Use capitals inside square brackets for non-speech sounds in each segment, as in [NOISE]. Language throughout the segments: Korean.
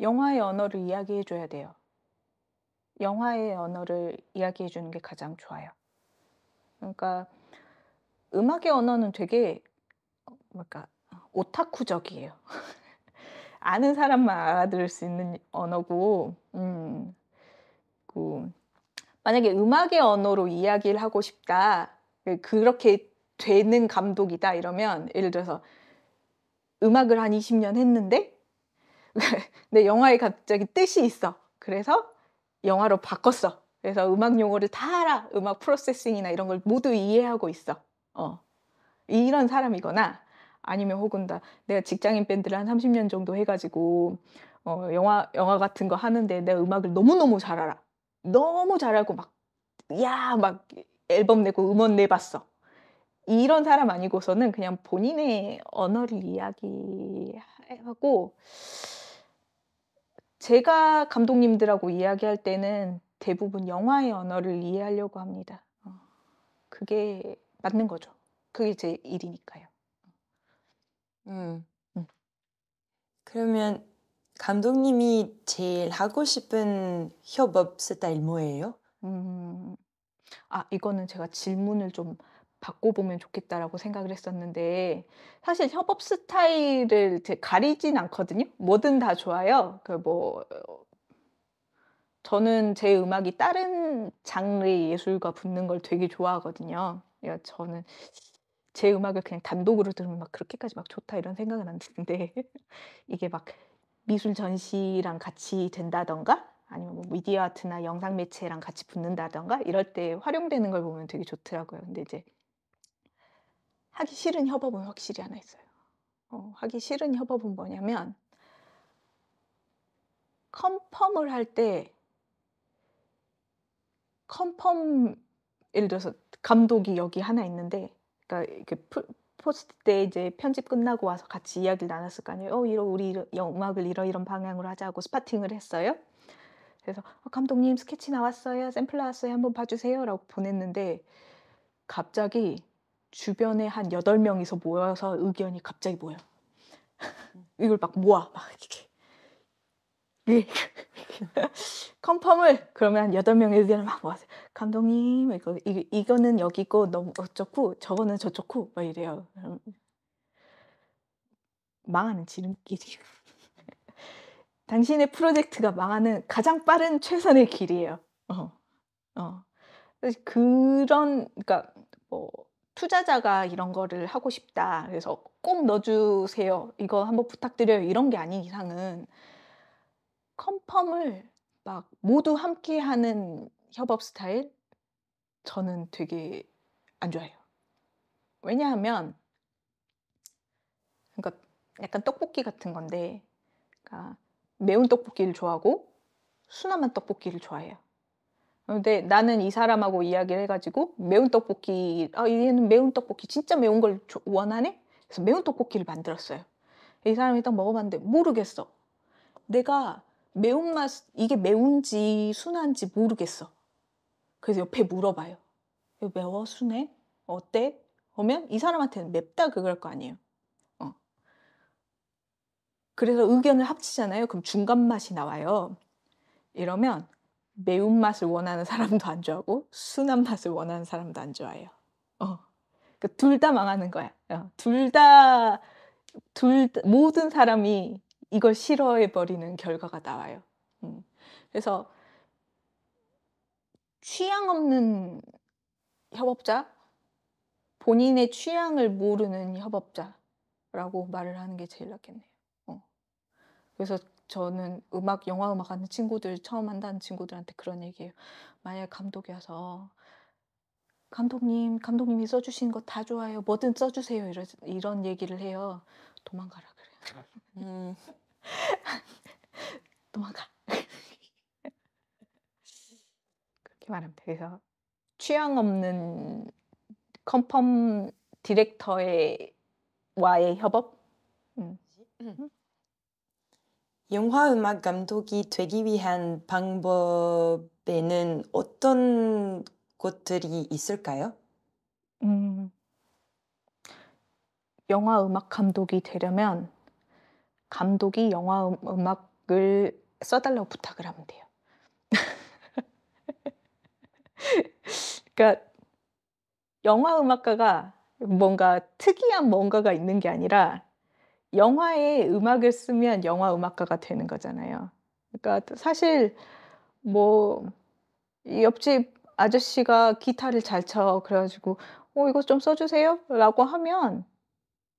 영화의 언어를 이야기해 줘야 돼요. 영화의 언어를 이야기해 주는 게 가장 좋아요. 그러니까 음악의 언어는 되게 어, 뭐랄까 오타쿠적이에요. [LAUGHS] 아는 사람만 알아들을 수 있는 언어고, 음, 그 만약에 음악의 언어로 이야기를 하고 싶다, 그 그렇게 되는 감독이다 이러면 예를 들어서 음악을 한 20년 했는데 [LAUGHS] 내 영화에 갑자기 뜻이 있어. 그래서 영화로 바꿨어. 그래서 음악 용어를 다 알아. 음악 프로세싱이나 이런 걸 모두 이해하고 있어. 어. 이런 사람이거나 아니면 혹은 다 내가 직장인 밴드를 한 30년 정도 해가지고 어, 영화 영화 같은 거 하는데 내가 음악을 너무 너무 잘 알아. 너무 잘하고 막 야 막 앨범 내고 음원 내봤어. 이런 사람 아니고서는 그냥 본인의 언어를 이야기하고 제가 감독님들하고 이야기할 때는 대부분 영화의 언어를 이해하려고 합니다. 어, 그게 맞는 거죠. 그게 제 일이니까요. 음. 음. 그러면 감독님이 제일 하고 싶은 협업 스타일 뭐예요? 음. 아, 이거는 제가 질문을 좀 바꿔보면 좋겠다라고 생각을 했었는데 사실 협업 스타일을 가리진 않거든요. 뭐든 다 좋아요. 그 뭐 저는 제 음악이 다른 장르의 예술과 붙는 걸 되게 좋아하거든요. 그러 예, 저는 제 음악을 그냥 단독으로 들으면 막 그렇게까지 막 좋다 이런 생각은 안 드는데 [LAUGHS] 이게 막 미술 전시랑 같이 된다던가 아니면 뭐 미디어 아트나 영상 매체랑 같이 붙는다던가 이럴 때 활용되는 걸 보면 되게 좋더라고요. 근데 이제 하기 싫은 협업은 확실히 하나 있어요. 어, 하기 싫은 협업은 뭐냐면 컨펌을 할 때 컨펌 예를 들어서 감독이 여기 하나 있는데 그러니까 이게 포스트 때 이제 편집 끝나고 와서 같이 이야기를 나눴을 거 아니에요. 어, 이러 우리 이러, 음악을 이러 이런 방향으로 하자고 스파팅을 했어요. 그래서 어, 감독님 스케치 나왔어요, 샘플 나왔어요, 한번 봐주세요라고 보냈는데 갑자기 주변에 한 8명이서 모여서 의견이 갑자기 모여. 음. 이걸 막 모아. 막 이렇게. 예. [LAUGHS] 컨펌을 그러면 한 8명의 의견을 막 모아서 감독님 이거, 이, 이거는 여기고 너무 어쩌고 저거는 저쩌고 막 이래요. 망하는 지름길이. [LAUGHS] 당신의 프로젝트가 망하는 가장 빠른 최선의 길이에요. 어. 어. 그런 그러니까 뭐 투자자가 이런 거를 하고 싶다. 그래서 꼭 넣어주세요. 이거 한번 부탁드려요. 이런 게 아닌 이상은 컨펌을 막 모두 함께 하는 협업 스타일 저는 되게 안 좋아해요. 왜냐하면 그러니까 약간 떡볶이 같은 건데 그러니까 매운 떡볶이를 좋아하고 순한 맛 떡볶이를 좋아해요. 근데 나는 이 사람하고 이야기를 해가지고 매운 떡볶이, 아, 얘는 매운 떡볶이 진짜 매운 걸 원하네? 그래서 매운 떡볶이를 만들었어요. 이 사람이 딱 먹어봤는데 모르겠어. 내가 매운맛, 이게 매운지 순한지 모르겠어. 그래서 옆에 물어봐요. 매워, 순해? 어때? 보면이 사람한테는 맵다 그럴 거 아니에요. 어. 그래서 의견을 합치잖아요. 그럼 중간 맛이 나와요. 이러면 매운맛을 원하는 사람도 안 좋아하고 순한 맛을 원하는 사람도 안 좋아해요. 어. 그러니까 둘다 망하는 거야. 어. 둘다 둘 모든 사람이 이걸 싫어해 버리는 결과가 나와요. 음. 그래서 취향 없는 협업자, 본인의 취향을 모르는 협업자라고 말을 하는 게 제일 낫겠네요. 어. 그래서 저는 음악, 영화 음악 하는 친구들, 처음 한다는 친구들한테 그런 얘기예요. 만약 감독이 와서, 감독님, 감독님이 써주신 거 다 좋아요. 뭐든 써주세요. 이런, 이런 얘기를 해요. 도망가라 그래요. 음. [LAUGHS] 도망가. 그렇게 말합니다. 그래서 취향 없는 컨펌 디렉터의 와의 협업. 음. 음. 영화 음악 감독이 되기 위한 방법에는 어떤 것들이 있을까요? 음, 영화 음악 감독이 되려면 감독이 영화 음, 음악을 써달라고 부탁을 하면 돼요. [LAUGHS] 그러니까 영화 음악가가 뭔가 특이한 뭔가가 있는 게 아니라 영화에 음악을 쓰면 영화 음악가가 되는 거잖아요. 그러니까 사실 뭐 옆집 아저씨가 기타를 잘 쳐 그래가지고 어 이거 좀 써주세요라고 하면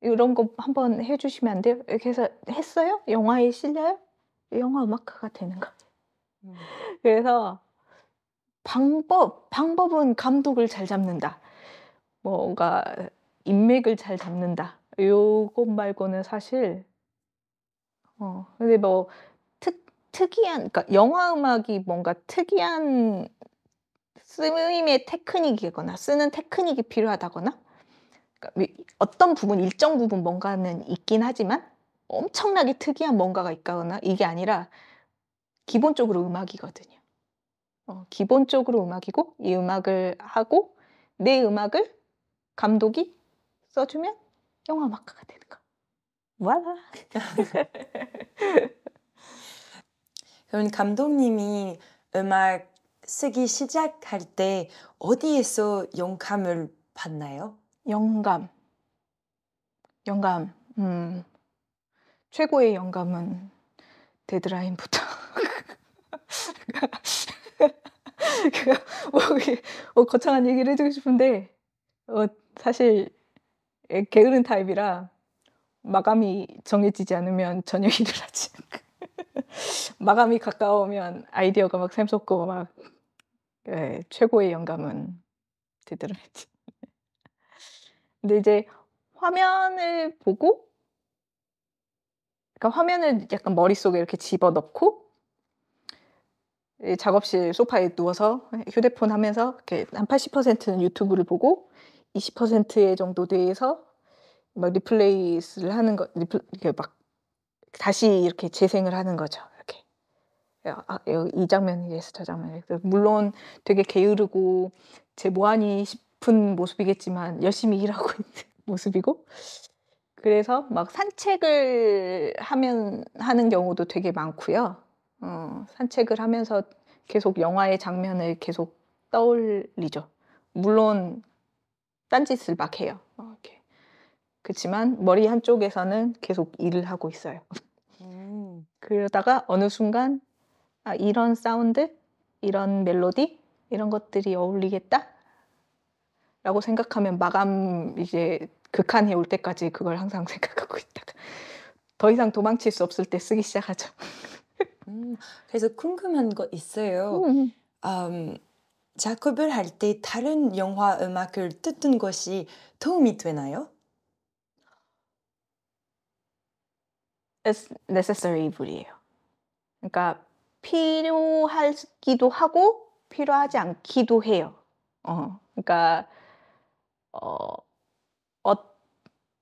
이런 거 한번 해주시면 안 돼요? 이렇게 해서 했어요? 영화에 실려요? 영화 음악가가 되는 거 음. 그래서 방법 방법은 감독을 잘 잡는다. 뭔가 인맥을 잘 잡는다. 요것 말고는 사실 어 근데 뭐 특 특이한 그러니까 영화 음악이 뭔가 특이한 쓰임의 테크닉이거나 쓰는 테크닉이 필요하다거나 그러니까 어떤 부분 일정 부분 뭔가는 있긴 하지만 엄청나게 특이한 뭔가가 있거나 이게 아니라 기본적으로 음악이거든요. 어, 기본적으로 음악이고 이 음악을 하고 내 음악을 감독이 써주면 영화 막가가 되는 거. 와라. 그럼 감독님이 음악 쓰기 시작할 때 어디에서 영감을 받나요? 영감. 영감. 음. 최고의 영감은 데드라인부터. [LAUGHS] 그뭐 그, 뭐 거창한 얘기를 해주고 싶은데 어, 사실 예, 게으른 타입이라 마감이 정해지지 않으면 전혀 [LAUGHS] 일을 하지 [LAUGHS] 마감이 가까우면 아이디어가 막 샘솟고 막 예, 최고의 영감은 되더라지 [LAUGHS] 근데 이제 화면을 보고 그러니까 화면을 약간 머릿속에 이렇게 집어넣고 예, 작업실 소파에 누워서 휴대폰 하면서 이렇게 한 80%는 유튜브를 보고 20%의 정도 돼서 막 리플레이스를 하는 거, 리플, 이렇게 막 다시 이렇게 재생을 하는 거죠. 이렇게 아, 이 장면 이래서 저 장면 물론 되게 게으르고 제 뭐하니 싶은 모습이겠지만 열심히 일하고 [LAUGHS] 있는 모습이고 그래서 막 산책을 하면 하는 경우도 되게 많고요. 어, 산책을 하면서 계속 영화의 장면을 계속 떠올리죠. 물론 딴짓을 막 해요. 어, 이렇게. 그렇지만 머리 한쪽에서는 계속 일을 하고 있어요. 음. 그러다가 어느 순간 아, 이런 사운드, 이런 멜로디, 이런 것들이 어울리겠다. 라고 생각하면 마감 이제 극한에 올 때까지 그걸 항상 [LAUGHS] 생각하고 있다가 더 이상 도망칠 수 없을 때 쓰기 시작하죠. 음, 그래서 궁금한 거 있어요. 음. Um, 작업을 할 때 다른 영화 음악을 듣는 것이 도움이 되나요? It's necessary 불이에요. 그러니까 필요하기도 하고 필요하지 않기도 해요. 어, 그러니까 어,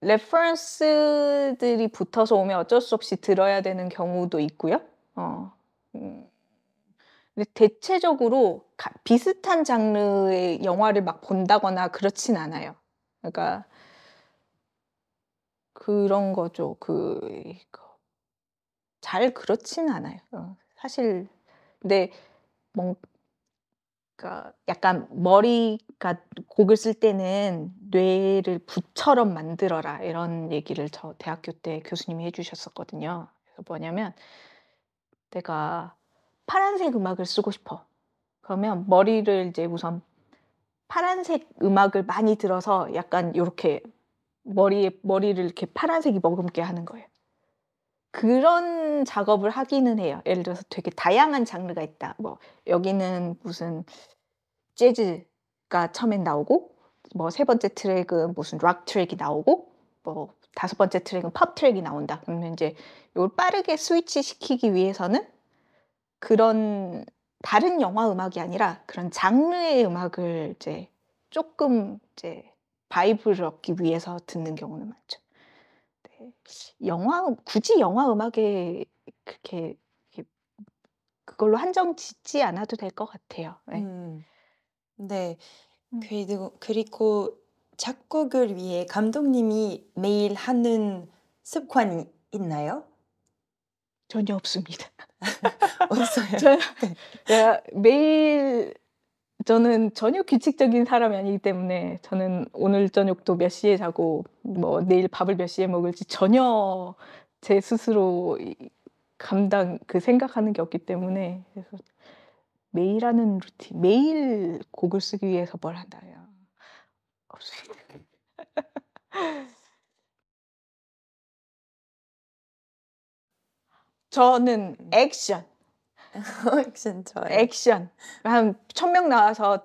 레퍼런스들이 어, 붙어서 오면 어쩔 수 없이 들어야 되는 경우도 있고요. 어, 음. 근데 대체적으로 가, 비슷한 장르의 영화를 막 본다거나 그렇진 않아요. 그러니까 그런 거죠. 그 잘 그렇진 않아요. 어, 사실 근데 뭔가 그러니까 약간 머리가 곡을 쓸 때는 뇌를 부처럼 만들어라 이런 얘기를 저 대학교 때 교수님이 해주셨었거든요. 뭐냐면 내가 파란색 음악을 쓰고 싶어. 그러면 머리를 이제 우선 파란색 음악을 많이 들어서 약간 이렇게 머리에 머리를 이렇게 파란색이 머금게 하는 거예요. 그런 작업을 하기는 해요. 예를 들어서 되게 다양한 장르가 있다. 뭐 여기는 무슨 재즈가 처음엔 나오고 뭐 세 번째 트랙은 무슨 락 트랙이 나오고 뭐 다섯 번째 트랙은 팝 트랙이 나온다. 그러면 이제 이걸 빠르게 스위치 시키기 위해서는 그런 다른 영화 음악이 아니라 그런 장르의 음악을 이제 조금 이제 바이브를 얻기 위해서 듣는 경우는 많죠. 네. 영화 굳이 영화 음악에 그렇게, 그렇게 그걸로 한정 짓지 않아도 될 것 같아요. 네. 음, 네. 음. 그리고, 작곡을 위해 감독님이 매일 하는 습관이 있나요? 전혀 없습니다. [LAUGHS] 없어요. 저, 네. 매일 저는 전혀 규칙적인 사람이 아니기 때문에 저는 오늘 저녁도 몇 시에 자고 뭐 내일 밥을 몇 시에 먹을지 전혀 제 스스로 감당 그 생각하는 게 없기 때문에 그래서 매일 하는 루틴 매일 곡을 쓰기 위해서 뭘 한다요 없습니다. [LAUGHS] 저는 액션. [LAUGHS] 액션 좋아요. 액션. 한 천 명 나와서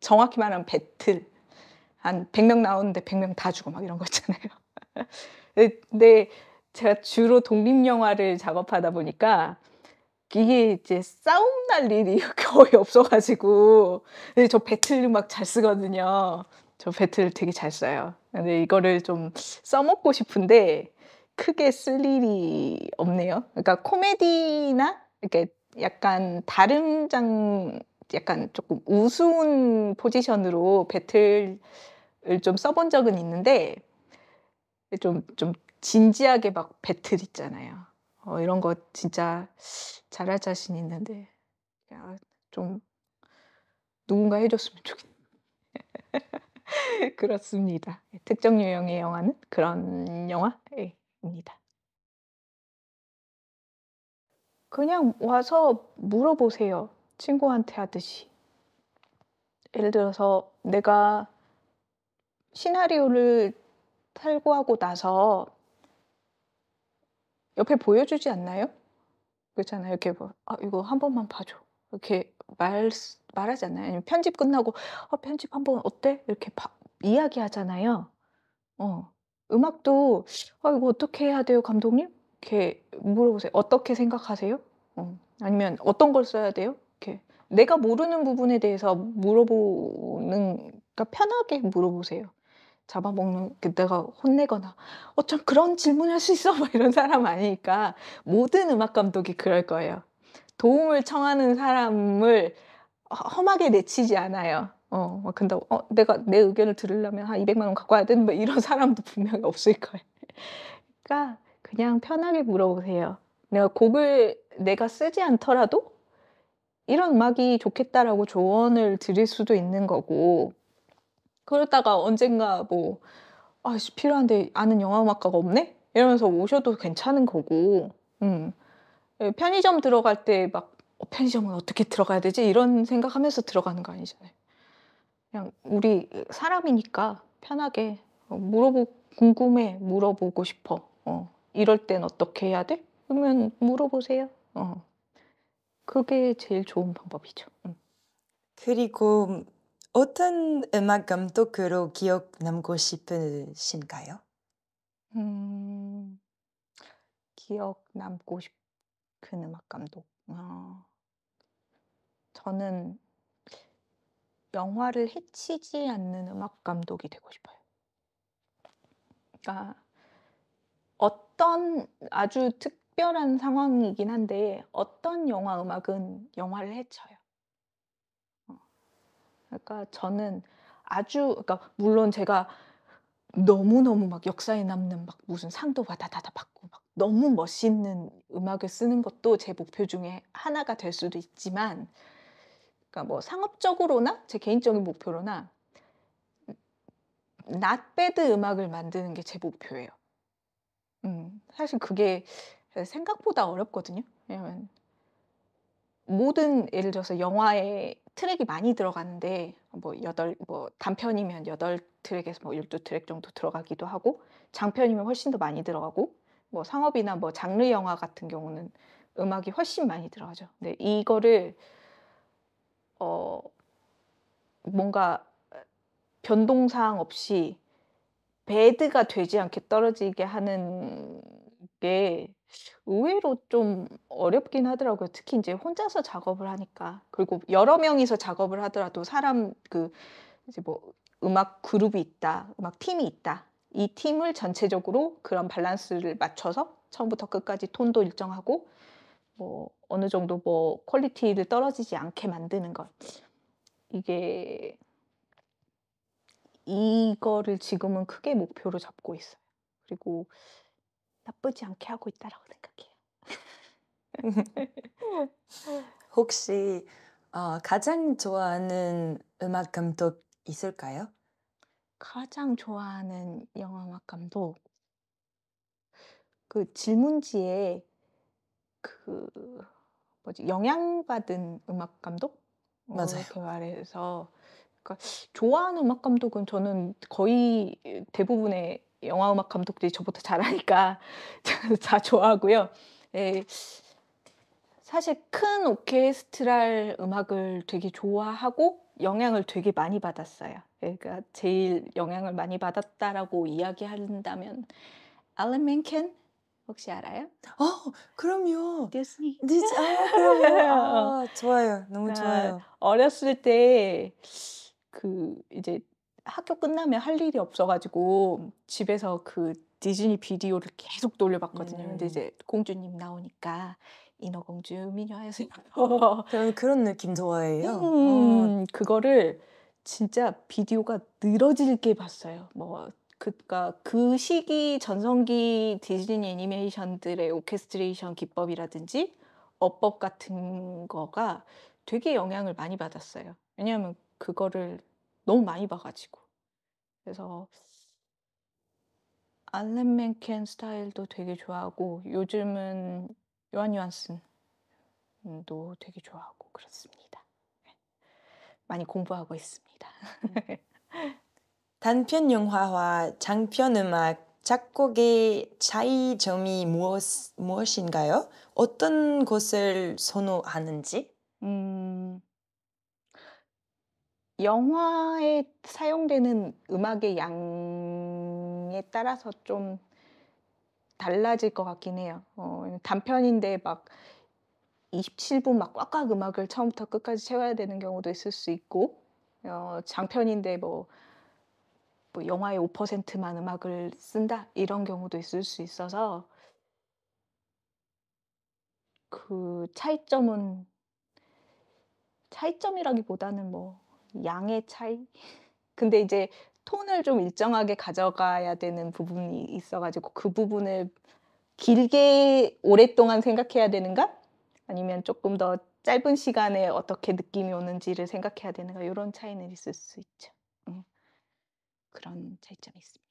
정확히 말하면 배틀. 한백명 나오는데 백명다 죽어 막 이런 거 있잖아요. [LAUGHS] 네, 근데 제가 주로 독립 영화를 작업하다 보니까 이게 이제 싸움 날 일이 [LAUGHS] 거의 없어가지고 근데 저 배틀 막 잘 쓰거든요. 저 배틀 되게 잘 써요. 근데 이거를 좀 써먹고 싶은데 크게 쓸 일이 없네요. 그러니까 코미디나 이렇게 약간 다른 장 약간 조금 우스운 포지션으로 배틀을 좀 써본 적은 있는데 좀좀 좀 진지하게 막 배틀 있잖아요. 어, 이런 거 진짜 잘할 자신 있는데 좀 누군가 해줬으면 좋겠네. [LAUGHS] 그렇습니다. 특정 유형의 영화는 그런 영화? 에이. 예. 입니다. 그냥 와서 물어보세요. 친구한테 하듯이. 예를 들어서 내가 시나리오를 탈고하고 나서 옆에 보여주지 않나요? 그렇잖아요. 이렇게 뭐, 아, 이거 한 번만 봐줘. 이렇게 말, 말하않나요 아니면 편집 끝나고, 아, 편집 한 번 어때? 이렇게 바, 이야기하잖아요. 어. 음악도 "아 이거 어떻게 해야 돼요 감독님?" 이렇게 물어보세요. "어떻게 생각하세요?" 어 아니면 "어떤 걸 써야 돼요?" 이렇게 내가 모르는 부분에 대해서 물어보는 그러니까 편하게 물어보세요. 잡아먹는 그 내가 혼내거나 "어 참 그런 질문할 수 있어?" 막 이런 사람 아니니까 모든 음악 감독이 그럴 거예요. 도움을 청하는 사람을 험하게 내치지 않아요. 어, 근데 어, 내가 내 의견을 들으려면 한 200만 원 갖고 와야 되는 뭐 이런 [LAUGHS] 사람도 분명히 없을 거예요. 그러니까 그냥 편하게 물어보세요. 내가 곡을 내가 쓰지 않더라도 이런 음악이 좋겠다라고 조언을 드릴 수도 있는 거고 그러다가 언젠가 뭐 아씨 필요한데 아는 영화 음악가가 없네 이러면서 오셔도 괜찮은 거고 음. 예, 편의점 들어갈 때막 어, 편의점은 어떻게 들어가야 되지 이런 생각하면서 들어가는 거 아니잖아요. 그냥 우리 사람이니까 편하게 어, 물어보 궁금해 물어보고 싶어 어, 이럴 땐 어떻게 해야 돼? 그러면 물어보세요. 어. 그게 제일 좋은 방법이죠. 응. 그리고 어떤 음악 감독으로 기억 남고 싶으신가요? 음, 기억 남고 싶은 음악 감독. 어. 아, 저는 영화를 해치지 않는 음악 감독이 되고 싶어요. 그러니까 어떤 아주 특별한 상황이긴 한데 어떤 영화 음악은 영화를 해쳐요. 어. 그러니까 저는 아주 그러니까 물론 제가 너무 너무 막 역사에 남는 막 무슨 상도 받아다다 받고 막 너무 멋있는 음악을 쓰는 것도 제 목표 중에 하나가 될 수도 있지만 그러니까 뭐 상업적으로나 제 개인적인 목표로나 낫배드 음악을 만드는 게 제 목표예요. 음, 사실 그게 생각보다 어렵거든요. 왜냐면 모든 예를 들어서 영화에 트랙이 많이 들어가는데 뭐 여덟 뭐 단편이면 여덟 트랙에서 뭐 열두 트랙 정도 들어가기도 하고 장편이면 훨씬 더 많이 들어가고 뭐 상업이나 뭐 장르 영화 같은 경우는 음악이 훨씬 많이 들어가죠. 근데 이거를 어, 뭔가 변동사항 없이 배드가 되지 않게 떨어지게 하는 게 의외로 좀 어렵긴 하더라고요. 특히 이제 혼자서 작업을 하니까. 그리고 여러 명이서 작업을 하더라도 사람 그 이제 뭐 음악 그룹이 있다, 음악 팀이 있다. 이 팀을 전체적으로 그런 밸런스를 맞춰서 처음부터 끝까지 톤도 일정하고 뭐 어느 정도 뭐 퀄리티를 떨어지지 않게 만드는 것. 이게 이거를 지금은 크게 목표로 잡고 있어요. 그리고 나쁘지 않게 하고 있다라고 생각해요. [LAUGHS] 혹시 어, 가장 좋아하는 음악 감독 있을까요? 가장 좋아하는 영화 음악 감독 그 질문지에 그 뭐지 영향받은 음악 감독 어, 맞아요. 개발해서 그러니까 좋아하는 음악 감독은 저는 거의 대부분의 영화 음악 감독들이 저보다 잘하니까 [LAUGHS] 다 좋아하고요. 네, 사실 큰 오케스트랄 음악을 되게 좋아하고 영향을 되게 많이 받았어요. 예, 그러니까 제일 영향을 많이 받았다라고 이야기한다면 알렌 맨켄 혹시 알아요? 어, 그럼요. 디즈니. 디즈, 네, 아, 그럼요. [LAUGHS] 어, 어. 아, 좋아요. 너무 아, 좋아요. 어렸을 때, 그, 이제 학교 끝나면 할 일이 없어가지고, 집에서 그 디즈니 비디오를 계속 돌려봤거든요. 음. 근데 네. 이제 공주님 나오니까, 인어공주, 미녀하서 저는 [LAUGHS] 어, 그런 느낌 좋아해요. 음, 어. 그거를 진짜 비디오가 늘어질게 봤어요. 뭐, 그니까 그 시기 전성기 디즈니 애니메이션들의 오케스트레이션 기법이라든지 어법 같은 거가 되게 영향을 많이 받았어요. 왜냐하면 그거를 너무 많이 봐가지고. 그래서 알렌 맨켄 스타일도 되게 좋아하고 요즘은 요한 요한슨도 되게 좋아하고 그렇습니다. 네. 많이 공부하고 있습니다. 음. [LAUGHS] 단편 영화와 장편 음악 작곡의 차이점이 무엇, 무엇인가요? 어떤 것을 선호하는지? 음, 영화에 사용되는 음악의 양에 따라서 좀 달라질 것 같긴 해요. 어, 단편인데 막 27분 막 꽉꽉 음악을 처음부터 끝까지 채워야 되는 경우도 있을 수 있고, 어, 장편인데 뭐뭐 영화의 5%만 음악을 쓴다 이런 경우도 있을 수 있어서 그 차이점은 차이점이라기보다는 뭐 양의 차이. [LAUGHS] 근데 이제 톤을 좀 일정하게 가져가야 되는 부분이 있어가지고 그 부분을 길게 오랫동안 생각해야 되는가? 아니면 조금 더 짧은 시간에 어떻게 느낌이 오는지를 생각해야 되는가? 이런 차이는 있을 수 있죠. 그런 차이점이 있습니다.